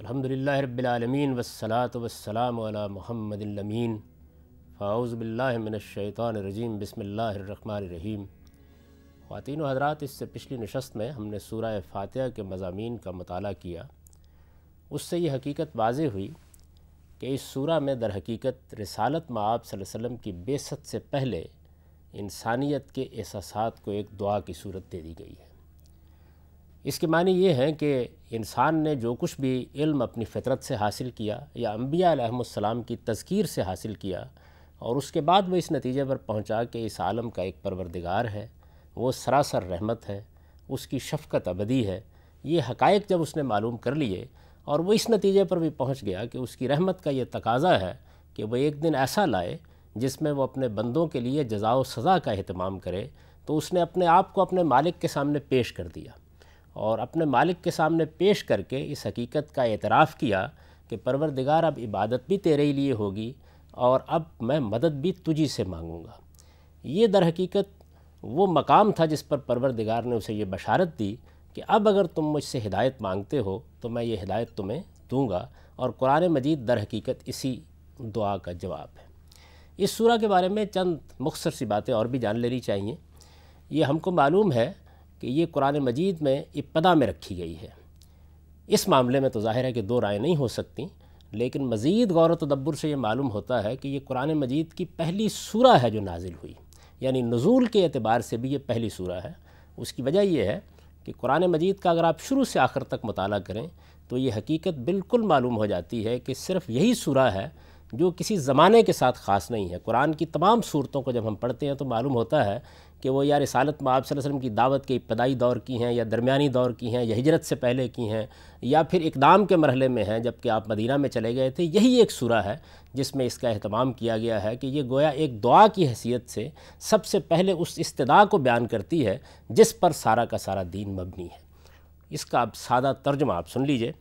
अलहमदिल्ला रबालमीन वसलात वसलाम महमदमीन फ़ाउज़बिल्लाशैतरजीम बसमीम ख़वान हजरात इससे पिछली नशस्त में हमने सूरह फ़ातह के मजामी का मताल किया उससे ये हकीकत वाज हुई कि इस सूरह में दर हकीकत रसालत माब वसम की बेसत से पहले इंसानियत के एहसास को एक दुआ की सूरत दे दी गई है इसके मानी ये हैं कि इंसान ने जो कुछ भी इल्म अपनी फ़ितरत से हासिल किया या अम्बियाम की तस्कीर से हासिल किया और उसके बाद वो इस नतीजे पर पहुंचा कि इस आलम का एक परवरदिगार है वो सरासर रहमत है उसकी शफकत अबदी है ये हकायक जब उसने मालूम कर लिए और वह इस नतीजे पर भी पहुँच गया कि उसकी रहमत का ये तकाज़ा है कि वह एक दिन ऐसा लाए जिसमें वो अपने बंदों के लिए जजा सज़ा का अहतमाम करे तो उसने अपने आप को अपने मालिक के सामने पेश कर दिया और अपने मालिक के सामने पेश करके इस हकीकत का एतराफ़ किया कि परवरदिगार अब इबादत भी तेरे ही लिए होगी और अब मैं मदद भी तुझी से मांगूँगा ये दर हकीकत वो मकाम था जिस पर परवरदिगार ने उसे ये बशारत दी कि अब अगर तुम मुझसे हिदायत मांगते हो तो मैं ये हिदायत तुम्हें दूँगा और कुरान मजीद दर हकीकत इसी दुआ का जवाब है इस सूरा के बारे में चंद मुख्तर सी बातें और भी जान लेनी चाहिए ये हमको मालूम है कि ये कुरान मजीद में इब्तदा में रखी गई है इस मामले में तो जाहिर है कि दो राय नहीं हो सकती लेकिन मज़ीद गौर तदब्बर से ये मालूम होता है कि ये कुरान मजीद की पहली सूरा है जो नाजिल हुई यानी नज़ूल के अतबार से भी ये पहली सूरा है उसकी वजह यह है कि कुरान मजीद का अगर आप शुरू से आखिर तक मताल करें तो ये हकीकत बिल्कुल मालूम हो जाती है कि सिर्फ यही सूरा है जो किसी ज़माने के साथ ख़ास नहीं है कुरान की तमाम सूरतों को जब हम पढ़ते हैं तो मालूम होता है कि वो या रसालत में आप वसल्लम की दावत के इब्तदाई दौर की हैं या दरमियानी दौर की हैं या हिजरत से पहले की हैं या फिर इकदाम के मरहले में हैं जबकि आप मदीना में चले गए थे यही एक सूरा है जिसमें इसका अहतमाम किया गया है कि ये गोया एक दुआ की हैसियत से सबसे पहले उस इस्तदा को बयान करती है जिस पर सारा का सारा दीन मबनी है इसका अब सादा तर्जमा आप सुन लीजिए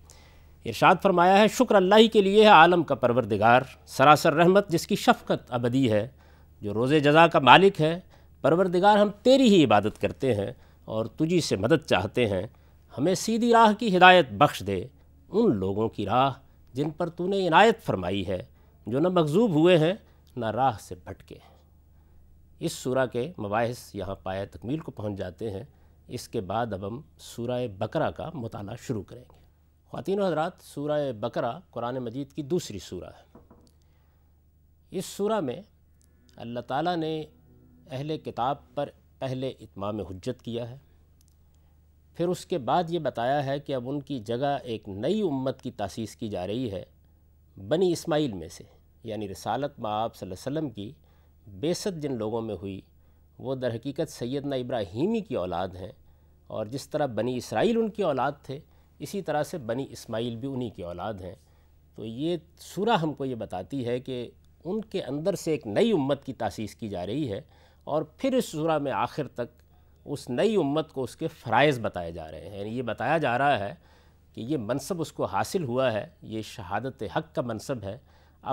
इरशाद फरमाया है शुक्र अल्लाह ही के लिए है आलम का परवरदिगार सरासर रहमत जिसकी शफ़क़त अबदी है जो रोज़ जजा का मालिक है परवरदिगार हम तेरी ही इबादत करते हैं और तुझी से मदद चाहते हैं हमें सीधी राह की हिदायत बख्श दे उन लोगों की राह जिन पर तूने इनायत फरमाई है जो न मकजूब हुए हैं न राह से भटके हैं इस सूरा के मबास यहाँ पाया तकमील को पहुँच जाते हैं इसके बाद अब हम सूरह बकरा का मताल शुरू करेंगे खातिन हजरात सूरह बकरा कुरान मजीद की दूसरी सूरा है इस सूरा में अल्लाह ताला ने अहल किताब पर पहले इतमाम हजत किया है फिर उसके बाद ये बताया है कि अब उनकी जगह एक नई उम्मत की तसीस की जा रही है बनी इस्माइल में से यानी रसालत माब वसम की बेसत जिन लोगों में हुई वो दरहकीकत सैदना इब्राहिमी की औलाद हैं और जिस तरह बनी इसराइल उनकी औलाद थे इसी तरह से बनी इस्माइल भी उन्हीं की औलाद हैं तो ये सूरा हमको ये बताती है कि उनके अंदर से एक नई उम्मत की तसीस की जा रही है और फिर इस शुरा में आखिर तक उस नई उम्मत को उसके फ़रज़ बताए जा रहे हैं ये बताया जा रहा है कि ये मनसब उसको हासिल हुआ है ये शहादत हक़ का मनसब है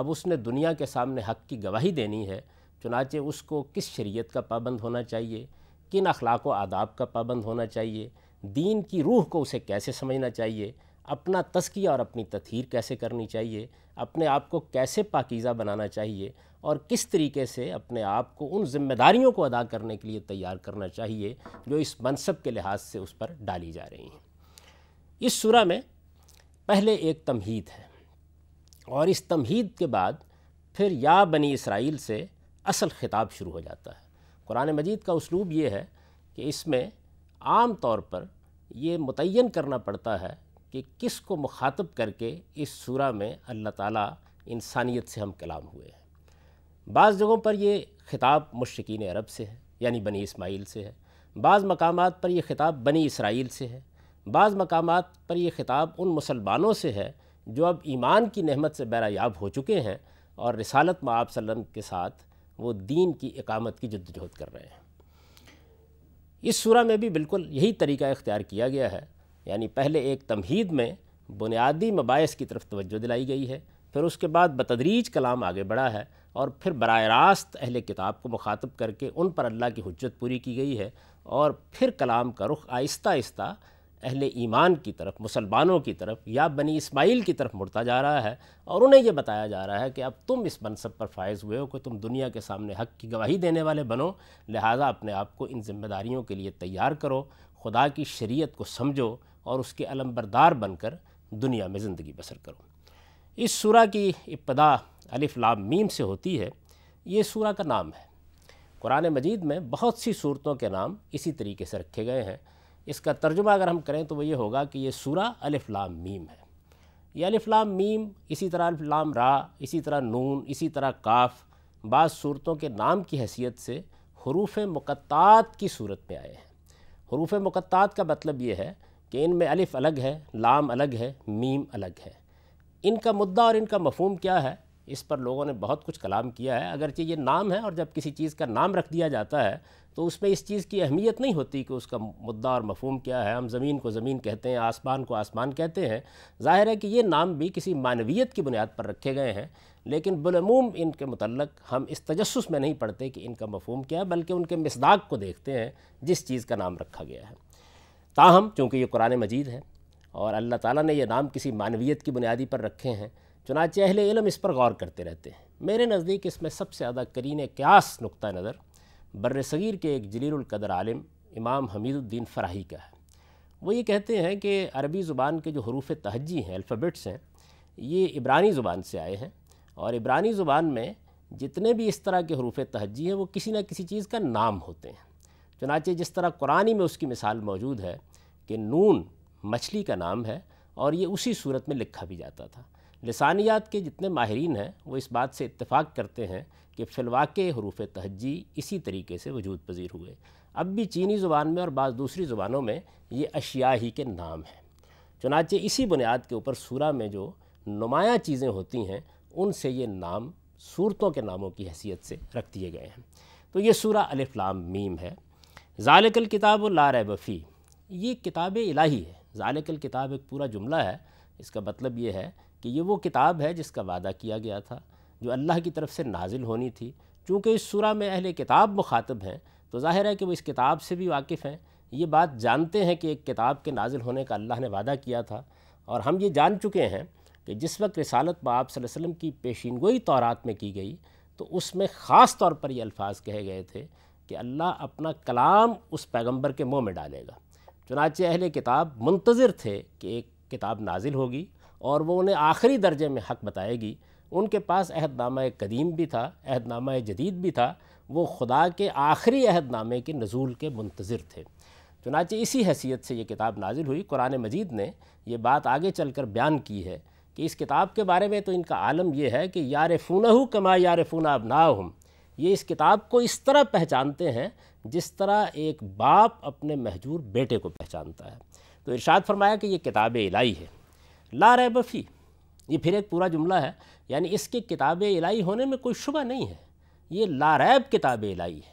अब उसने दुनिया के सामने हक़ की गवाही देनी है चुनाचे उसको किस शरीयत का पाबंद होना चाहिए किन अखलाक आदाब का पाबंद होना चाहिए दीन की रूह को उसे कैसे समझना चाहिए अपना तस्किया और अपनी तथहर कैसे करनी चाहिए अपने आप को कैसे पाकिज़ा बनाना चाहिए और किस तरीके से अपने आप को उन जिम्मेदारियों को अदा करने के लिए तैयार करना चाहिए जो इस मनसब के लिहाज से उस पर डाली जा रही हैं इस शुरा में पहले एक तमहीद है और इस तमहीद के बाद फिर या बनी इसराइल से असल ख़िताब शुरू हो जाता है कुरान मजीद का उसलूब ये है कि इसमें आम तौर पर ये मुतन करना पड़ता है कि किस को मुखातब करके इस सूरा में अल्लाह ताला इंसानियत से हम कलाम हुए हैं बाज़ जगहों पर ये ख़िताब मशरकिन अरब से है यानी बनी इसमाइल से है बाज़ मकाम पर यह ख़िताब बनी इसराइल से है बाज़ मकाम पर यह ख़िताब उन मुसलमानों से है जो अब ईमान की नहमत से बैरायाब हो चुके हैं और रिसालत आप सल्लम के साथ वो दीन की इकामत की जद्दोजहद कर रहे हैं इस सूरा में भी बिल्कुल यही तरीका इख्तियार किया गया है यानी पहले एक तमहीद में बुनियादी मबास की तरफ तोज्जो दिलाई गई है फिर उसके बाद बतदरीज कलाम आगे बढ़ा है और फिर बर रास्त अहल किताब को मुखातब करके उन पर अल्लाह की हजत पूरी की गई है और फिर कलाम का रुख आहिस्ता आहिस्ता अहल ईमान की तरफ मुसलमानों की तरफ या बनी इसमाइल की तरफ मुड़ता जा रहा है और उन्हें यह बताया जा रहा है कि अब तुम इस मनसब पर फायज़ हुए हो कि तुम दुनिया के सामने हक की गवाही देने वाले बनो लिहाजा अपने आप को इन जिम्मेदारियों के लिए तैयार करो खुदा की शरीय को समझो और उसके अलमबरदार बनकर दुनिया में ज़िंदगी बसर करो इस सूरा की इब्तदा अलिफ लाम मीम से होती है ये सूरा का नाम है कुरान मजीद में बहुत सी सूरतों के नाम इसी तरीके से रखे गए हैं इसका तर्जुमा अगर हम करें तो वो ये होगा कि ये सूरा अलिफ लाम मीम है ये अलिफ लाम मीम इसी तरह अलिफ लाम रा इसी तरह नून इसी तरह काफ़ बाद सूरतों के नाम की हैसियत से हरूफ मुक़त्तात की सूरत में आए हैं हरूफ मुक़त्तात का मतलब ये है कि इनमें अलिफ़ अलग है लाम अलग है मीम अलग है इनका मुद्दा और इनका मफहम क्या है इस पर लोगों ने बहुत कुछ कलाम किया है अगरचे ये नाम है और जब किसी चीज़ का नाम रख दिया जाता है तो उसमें इस चीज़ की अहमियत नहीं होती कि उसका मुद्दा और मफहम क्या है हम ज़मीन को ज़मीन कहते हैं आसमान को आसमान कहते हैं ज़ाहिर है कि ये नाम भी किसी मानवीत की बुनियाद पर रखे गए हैं लेकिन बलमूम इनके मतलब हम इस तजस में नहीं पढ़ते कि इनका मफहम क्या है बल्कि उनके मिसदाक को देखते हैं जिस चीज़ का नाम रखा गया है ताहम चूँकि ये कुरान मजीद है और अल्लाह ताला ने यह नाम किसी मानवीयत की बुनियादी पर रखे हैं चुनाच अहल इलम इस पर गौर करते रहते हैं मेरे नज़दीक इसमें सबसे ज़्यादा करीन क्यास नुक़ः नज़र बर सग़ीर के एक जलीलकदर आलम इमाम हमीदुद्दीन फ़राही का है वो ये कहते हैं कि अरबी ज़ुबान के जो हरूफ तहजी हैं अल्फ़ाबेट्स हैं ये इब्रानी ज़ुबान से आए हैं और इब्रानी ज़ुबान में जितने भी इस तरह के हरूफ तहजी हैं वो किसी न किसी चीज़ का नाम होते हैं चुनाचे जिस तरह कुरानी में उसकी मिसाल मौजूद है कि नून मछली का नाम है और ये उसी सूरत में लिखा भी जाता था लसानियात के जितने माहरीन हैं वो इस बात से इतफाक़ करते हैं कि फिलवाक़ हरूफ तहजी इसी तरीके से वजूद पजीर हुए अब भी चीनी ज़ुबान में और बाद दूसरी ज़ुबानों में ये अशिया ही के नाम हैं चुनाचे इसी बुनियाद के ऊपर सूर में जो नुमाया चीज़ें होती हैं उनसे ये नाम सूरतों के नामों की हैसियत से रख दिए गए हैं तो ये सूरा अलिफ्लाम मीम है ज़ालकल किताब ला रबफ़ी ये किताब इलाही है ज़ालकल किताब एक पूरा जुमला है इसका मतलब ये है कि ये वो किताब है जिसका वादा किया गया था जो अल्लाह की तरफ से नाजिल होनी थी चूँकि इस सूरा में अहल किताब मुखातब हैं तो ज़ाहिर है कि वो इस किताब से भी वाकिफ़ हैं ये बात जानते हैं कि एक किताब के नाजिल होने का अल्लाह ने वादा किया था और हम ये जान चुके हैं कि जिस वक्त रसालत बाब वसम की पेशीनगोई तौरात में की गई तो उसमें ख़ास तौर पर ये अल्फाज कहे गए थे कि अल्लाह अपना कलाम उस पैगंबर के मुंह में डालेगा चुनाच अहले किताब मुंतज़र थे कि एक किताब नाजिल होगी और वो उन्हें आखिरी दर्जे में हक़ बताएगी उनके पास अहदनामा कदीम भी था अहदनामा जदीद भी था वो खुदा के आखिरी अहदनामे के नज़ूल के मुंतज़र थे चुनाचे इसी हैसियत से ये किताब नाजिल हुई कुरान मजीद ने ये बात आगे चल कर बयान की है कि इस किताब के बारे में तो इनका आलम यह है कि यार फ़ूनहू कमा यार फ़ूना अब ना ये इस किताब को इस तरह पहचानते हैं जिस तरह एक बाप अपने महजूर बेटे को पहचानता है तो इरशाद फरमाया कि ये किताब इलाही है ला रह बफ़ी ये फिर एक पूरा जुमला है यानी इसके किताब इलाही होने में कोई शुबा नहीं है ये लारैब किताब इलाही है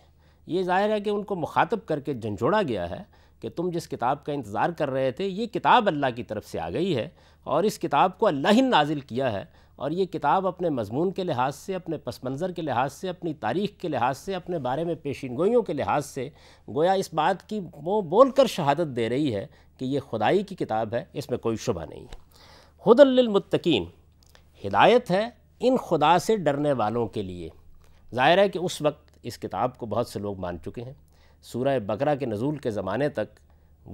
ये ज़ाहिर है कि उनको मुखातब करके झंझोड़ा गया है कि तुम जिस किताब का इंतज़ार कर रहे थे ये किताब अल्लाह की तरफ से आ गई है और इस किताब को अल्लाह ही नाजिल किया है और ये किताब अपने मजमून के लिहाज से अपने पस मंज़र के लिहाज से अपनी तारीख़ के लिहाज से अपने बारे में पेशीन गोइयों के लिहाज से गोया इस बात की वो बोल कर शहादत दे रही है कि ये खुदाई की किताब है इसमें कोई शुबा नहीं है हदलमतकीन हिदायत है इन खुदा से डरने वालों के लिए ज़ाहिर है कि उस वक्त इस किताब को बहुत से लोग मान चुके हैं सूरह बकरा के नज़ूल के ज़माने तक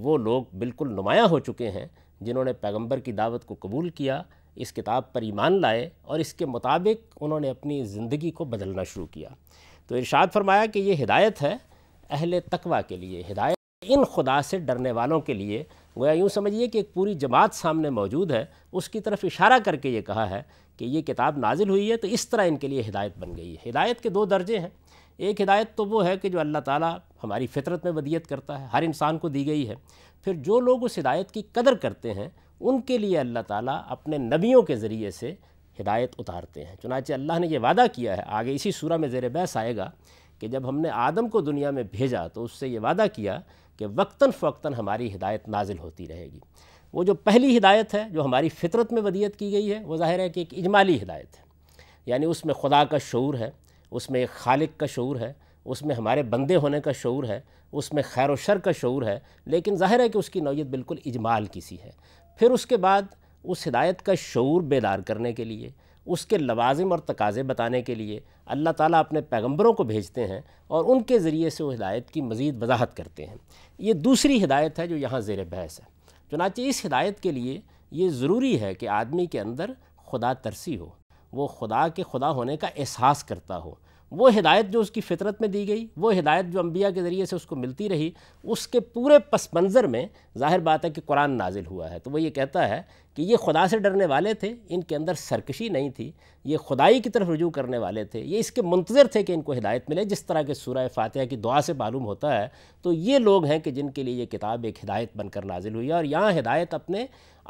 वो लोग बिल्कुल नुमाया हो चुके हैं जिन्होंने पैगंबर की दावत को कबूल किया इस किताब पर ईमान लाए और इसके मुताबिक उन्होंने अपनी ज़िंदगी को बदलना शुरू किया तो इरशाद फरमाया कि ये हिदायत है अहल तकवा के लिए हिदायत इन खुदा से डरने वालों के लिए गोया यूँ समझिए कि एक पूरी जमात सामने मौजूद है उसकी तरफ इशारा करके ये कहा है कि ये किताब नाजिल हुई है तो इस तरह इनके लिए हिदायत बन गई है हिदायत के दो दर्जे हैं एक हिदायत तो वो है कि जो अल्लाह ताला हमारी फितरत में वदियत करता है हर इंसान को दी गई है फिर जो लोग उस हिदायत की कदर करते हैं उनके लिए अल्लाह ताला अपने नबियों के ज़रिए से हिदायत उतारते हैं चुनाचे अल्लाह ने यह वादा किया है आगे इसी सूरह में ज़ेर बहस आएगा कि जब हमने आदम को दुनिया में भेजा तो उससे ये वादा किया कि वक्ता फ़क्ता हमारी हिदायत नाजिल होती रहेगी वो जो पहली हिदायत है जो हमारी फितरत में वदियत की गई है वो ज़ाहिर है कि एक इजमाली हिदायत है यानी उसमें खुदा का शूर है उसमें एक खालिक का शूर है उसमें हमारे बंदे होने का शौर है उसमें खैर शर का शौर है लेकिन ज़ाहिर है कि उसकी नौीयत बिल्कुल इजमाल की सी है फिर उसके बाद उस हिदायत का शौर बेदार करने के लिए उसके लवाजिम और तकाज़े बताने के लिए अल्लाह ताला अपने पैगंबरों को भेजते हैं और उनके ज़रिए से वो हिदायत की मज़ीद वजाहत करते हैं ये दूसरी हिदायत है जो यहाँ ज़ेर बहस है चुनाचे इस हिदायत के लिए ये ज़रूरी है कि आदमी के अंदर खुदा तरसी हो वो खुदा के खुदा होने का एहसास करता हो वो हिदायत जो उसकी फितरत में दी गई वो हिदायत जो अम्बिया के ज़रिए से उसको मिलती रही उसके पूरे पस मंज़र में ज़ाहिर बात है कि कुरान नाजिल हुआ है तो वो ये कहता है कि ये खुदा से डरने वाले थे इनके अंदर सरकशी नहीं थी ये खुदाई की तरफ रुजू करने वाले थे ये इसके मंतज़र थे कि इनको हिदायत मिले जिस तरह के सूरह फातह की दुआ से मालूम होता है तो ये लोग हैं कि जिनके लिए ये किताब एक हिदायत बनकर नाजिल हुई है और यहाँ हिदायत अपने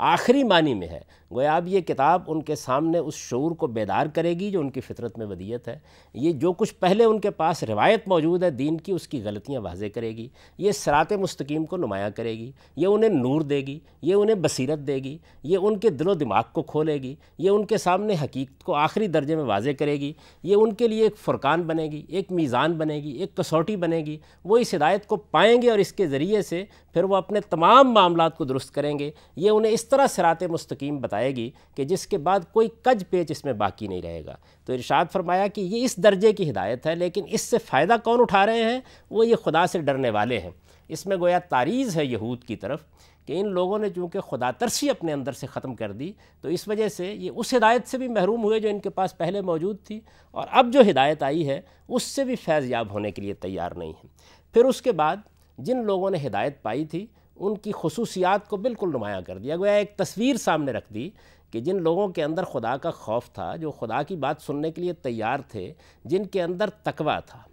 आखिरी मानी में है गोया अब ये किताब उनके सामने उस शूर को बेदार करेगी जो उनकी फितरत में वदियत है ये जो कुछ पहले उनके पास रिवायत मौजूद है दीन की उसकी गलतियाँ वाजे करेगी ये सरात मस्तकीम को नुमाया करेगी ये उन्हें नूर देगी ये उन्हें बसीरत देगी ये ये उनके दिलो दिमाग को खोलेगी ये उनके सामने हकीकत को आखिरी दर्जे में वाजे करेगी ये उनके लिए एक फ़ुरकान बनेगी एक मीज़ान बनेगी एक कसौटी बनेगी वो इस हिदायत को पाएंगे और इसके ज़रिए से फिर वो अपने तमाम मामला को दुरुस्त करेंगे ये उन्हें इस तरह सरात मुस्तकीम बताएगी कि जिसके बाद कोई कज पेच इसमें बाकी नहीं रहेगा तो इरशाद फरमाया कि ये इस दर्जे की हिदायत है लेकिन इससे फ़ायदा कौन उठा रहे हैं वो ये खुदा से डरने वाले हैं इसमें गोया तारीज़ है यहूद की तरफ कि इन लोगों ने चूँकि खुदा तरसी अपने अंदर से ख़त्म कर दी तो इस वजह से ये उस हिदायत से भी महरूम हुए जो इनके पास पहले मौजूद थी और अब जो हिदायत आई है उससे भी फ़ैज़ याब होने के लिए तैयार नहीं है फिर उसके बाद जिन लोगों ने हिदायत पाई थी उनकी खसूसियात को बिल्कुल नुमाया कर दिया गया एक तस्वीर सामने रख दी कि जिन लोगों के अंदर खुदा का खौफ था जो खुदा की बात सुनने के लिए तैयार थे जिनके अंदर तकवा था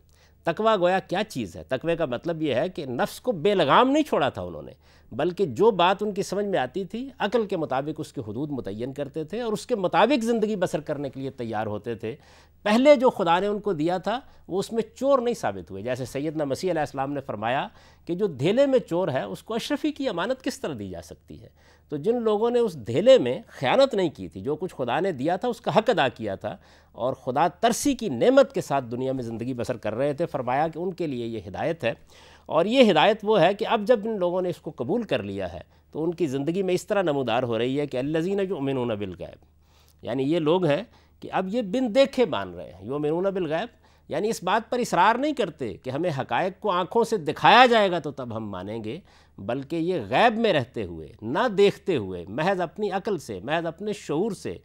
तकवा गोया क्या चीज़ है तकवे का मतलब ये है कि नफ्स को बेलगाम नहीं छोड़ा था उन्होंने बल्कि जो बात उनकी समझ में आती थी अकल के मुताबिक उसके हदूद मुतन करते थे और उसके मुताबिक ज़िंदगी बसर करने के लिए तैयार होते थे पहले जो खुदा ने उनको दिया था वो उसमें चोर नहीं साबित हुए जैसे सैदना मसीह ने फरमाया कि जो धेले में चोर है उसको अशरफी की अमानत किस तरह दी जा सकती है तो जिन लोगों ने उस धेले में ख़यानत नहीं की थी जो कुछ खुदा ने दिया था उसका हक अदा किया था और ख़ुदा तरसी की नेमत के साथ दुनिया में ज़िंदगी बसर कर रहे थे फरमाया कि उनके लिए ये हिदायत है और ये हिदायत वो है कि अब जब इन लोगों ने इसको कबूल कर लिया है तो उनकी ज़िंदगी में इस तरह नमदार हो रही है कि अल्लजीन जो उमिन बिल गायब यानी ये लोग हैं कि अब ये बिन देखे मान रहे हैं यो मिनून बिल गायब यानी इस बात पर इसरार नहीं करते कि हमें हकायक को आँखों से दिखाया जाएगा तो तब हम मानेंगे बल्कि ये गैब में रहते हुए ना देखते हुए महज अपनी अकल से महज अपने शूर से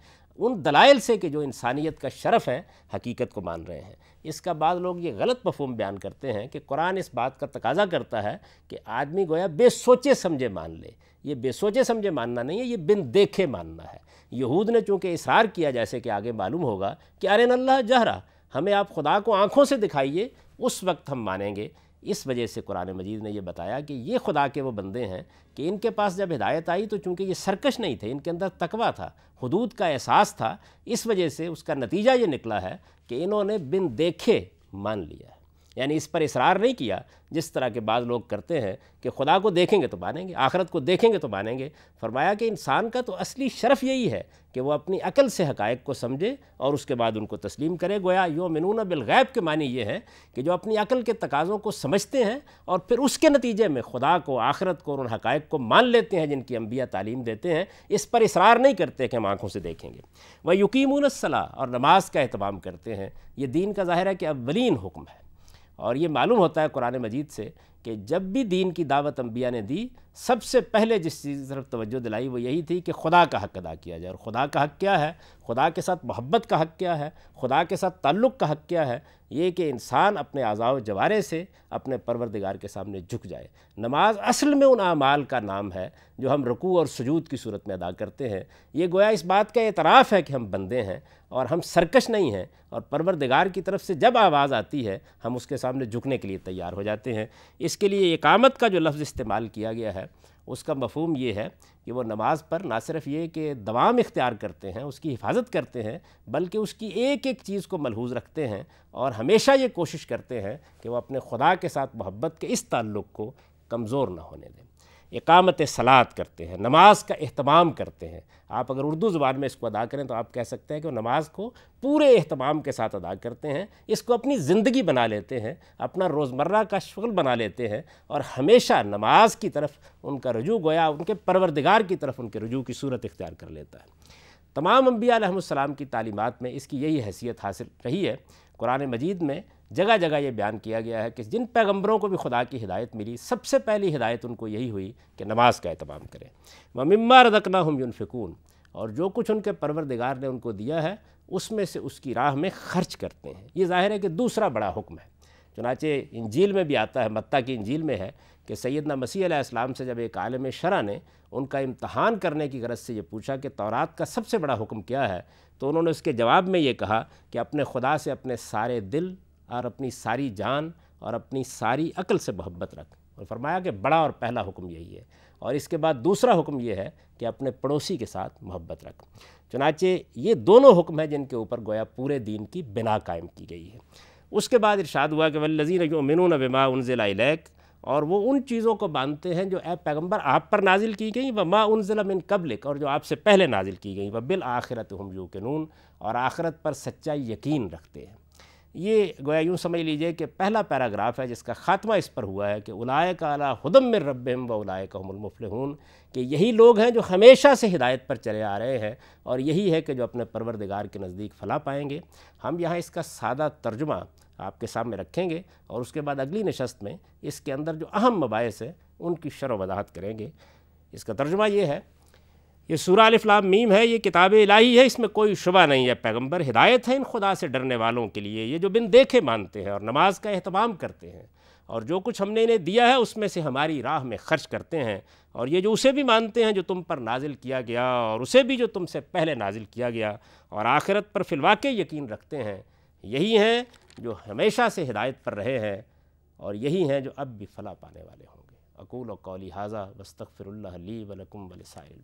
उन दलाइल से कि जो इंसानियत का शरफ़ है हकीकत को मान रहे हैं इसका बाद लोग ये गलत मफहम बयान करते हैं कि कुरान इस बात का तकाजा करता है कि आदमी गोया बेसोचे समझे मान ले ये बेसोचे समझे मानना नहीं है ये बिन देखे मानना है यहूद ने चूँकि इसरार किया जैसे कि आगे मालूम होगा कि अरे नल्ला जहरा हमें आप खुदा को आँखों से दिखाइए उस वक्त हम मानेंगे इस वजह से कुरान मजीद ने यह बताया कि ये खुदा के वो बंदे हैं कि इनके पास जब हिदायत आई तो चूँकि ये सरकश नहीं थे इनके अंदर तकवा था हदूद का एहसास था इस वजह से उसका नतीजा ये निकला है कि इन्होंने बिन देखे मान लिया है यानी इस पर इसरार नहीं किया जिस तरह के बाद लोग करते हैं कि खुदा को देखेंगे तो मानेंगे आखरत को देखेंगे तो मानेंगे फरमाया कि इंसान का तो असली शरफ़ यही है कि वो अपनी अकल से हकायक को समझे और उसके बाद उनको तस्लीम करे गोया यो मिनून बिलगैब के मानी ये हैं कि जो अपनी अकल के तकाज़ों को समझते हैं और फिर उसके नतीजे में खुदा को आखरत को और उन हकायक को मान लेते हैं जिनकी अम्बिया तालीम देते हैं इस पर इसरार नहीं करते कि हम आँखों से देखेंगे वह सलाह और नमाज का अहतमाम करते हैं ये दीन का ज़ाहिर है कि अवलिन हुक्म है और ये मालूम होता है कुरान मजीद से कि जब भी दीन की दावत अम्बिया ने दी सबसे पहले जिस चीज़ की तरफ तोज्जो दिलाई वो यही थी कि खुदा का हक अदा किया जाए और खुदा का हक क्या है खुदा के साथ मोहब्बत का हक क्या है खुदा के साथ ताल्लुक़ का हक क्या है ये कि इंसान अपने आज़ाव जवारे से अपने परवरदिगार के सामने झुक जाए नमाज असल में उन आमाल का नाम है जो हम रकू और सजूद की सूरत में अदा करते हैं ये गोया इस बात का एतराफ़ है कि हम बंदे हैं और हम सरकश नहीं हैं और परवरदिगार की तरफ से जब आवाज़ आती है हम उसके सामने झुकने के लिए तैयार हो जाते हैं इसके लिए इकामत का जो लफ्ज़ इस्तेमाल किया गया है उसका मफहम ये है कि वो नमाज पर ना सिर्फ ये कि दवाम इख्तियार करते हैं उसकी हिफाजत करते हैं बल्कि उसकी एक एक चीज़ को मलहूज रखते हैं और हमेशा ये कोशिश करते हैं कि वह अपने खुदा के साथ मोहब्बत के इस ताल्लुक़ को कमज़ोर ना होने दें इकामत सलात करते हैं नमाज का अहतमाम करते हैं आप अगर उर्दू ज़बान में इसको अदा करें तो आप कह सकते हैं कि वो नमाज़ को पूरे अहतमाम के साथ अदा करते हैं इसको अपनी ज़िंदगी बना लेते हैं अपना रोज़मर्रा का शगल बना लेते हैं और हमेशा नमाज की तरफ उनका रजू गोया उनके परवरदिगार की तरफ उनके रजू की सूरत इख्तियार कर लेता है तमाम अम्बिया की तालीमत में इसकी यही हैसियत हासिल रही है कुरान मजीद में जगह जगह ये बयान किया गया है कि जिन पैगम्बरों को भी खुदा की हिदायत मिली सबसे पहली हिदायत उनको यही हुई कि नमाज का अहतमाम करें व मम्मा रदकना हम यूनफिकून और जो कुछ उनके परवरदिगार ने उनको दिया है उसमें से उसकी राह में खर्च करते हैं ये जाहिर है कि दूसरा बड़ा हुक्म है चुनाचे इंजील में भी आता है मत्ता की इंजील में है कि सैदना मसीह इस्लाम से जब एक आलम शरा ने उनका इम्तहान करने की गरज से ये पूछा कि तौरात का सबसे बड़ा हुक्म क्या है तो उन्होंने उसके जवाब में ये कहा कि अपने खुदा से अपने सारे दिल और अपनी सारी जान और अपनी सारी अकल से मोहब्बत रख और फरमाया कि बड़ा और पहला हुक्म यही है और इसके बाद दूसरा हुक्म यह है कि अपने पड़ोसी के साथ मोहब्बत रख चुनाचे ये दोनों हुक्म हैं जिनके ऊपर गोया पूरे दीन की बिना कायम की गई है उसके बाद इरशाद हुआ कि वल्लजीन मिनून बिमा उनजिला इलैक और वो उन चीज़ों को बांधते हैं जो ए पैगम्बर आप पर नाजिल की गई व माँ उनजिला मिन कबलिक और जो आपसे पहले नाजिल की गई व बिल आखिरत हम यू और आखिरत पर सच्चा यकीन रखते हैं ये गोया यूँ समझ लीजिए कि पहला पैराग्राफ है जिसका ख़ात्मा इस पर हुआ है कि उलाय का अला हदम में रब व उलाय का हूँ कि यही लोग हैं जो हमेशा से हिदायत पर चले आ रहे हैं और यही है कि जो अपने परवरदिगार के नज़दीक फला पाएंगे हम यहाँ इसका सादा तर्जुमा आपके सामने रखेंगे और उसके बाद अगली नशस्त में इसके अंदर जो अहम मबास हैं उनकी शर वजाहत करेंगे इसका तर्जुमा ये है ये सूरा अलिफ्लाम मीम है ये किताब इलाही है इसमें कोई शुबा नहीं है पैगम्बर हिदायत है इन खुदा से डरने वालों के लिए ये जो बिन देखे मानते हैं और नमाज का अहतमाम करते हैं और जो कुछ हमने इन्हें दिया है उसमें से हमारी राह में खर्च करते हैं और ये जो उसे भी मानते हैं जो तुम पर नाजिल किया गया और उसे भी जो तुमसे पहले नाजिल किया गया और आखिरत पर के यकीन रखते हैं यही हैं जो हमेशा से हिदायत पर रहे हैं और यही हैं जो अब भी फला पाने वाले होंगे अकूल व कौली हाजा वस्तफ़िरल्ली वलकुम वलसाइल